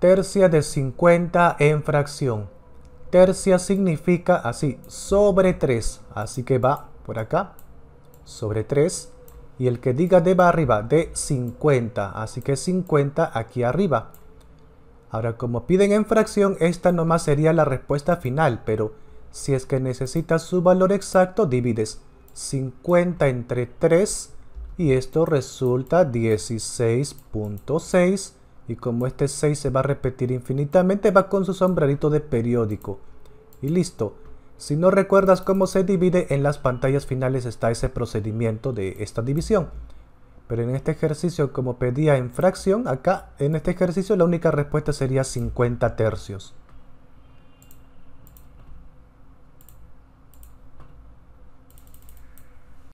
tercia de 50 en fracción. Tercia significa así, sobre 3. Así que va por acá, sobre 3. Y el que diga de va arriba, de 50. Así que 50 aquí arriba. Ahora, como piden en fracción, esta nomás sería la respuesta final, pero si es que necesitas su valor exacto, divides 50 entre 3 y esto resulta 16.6 y como este 6 se va a repetir infinitamente, va con su sombrerito de periódico. Y listo. Si no recuerdas cómo se divide, en las pantallas finales está ese procedimiento de esta división. Pero en este ejercicio, como pedía en fracción, acá en este ejercicio la única respuesta sería 50 tercios.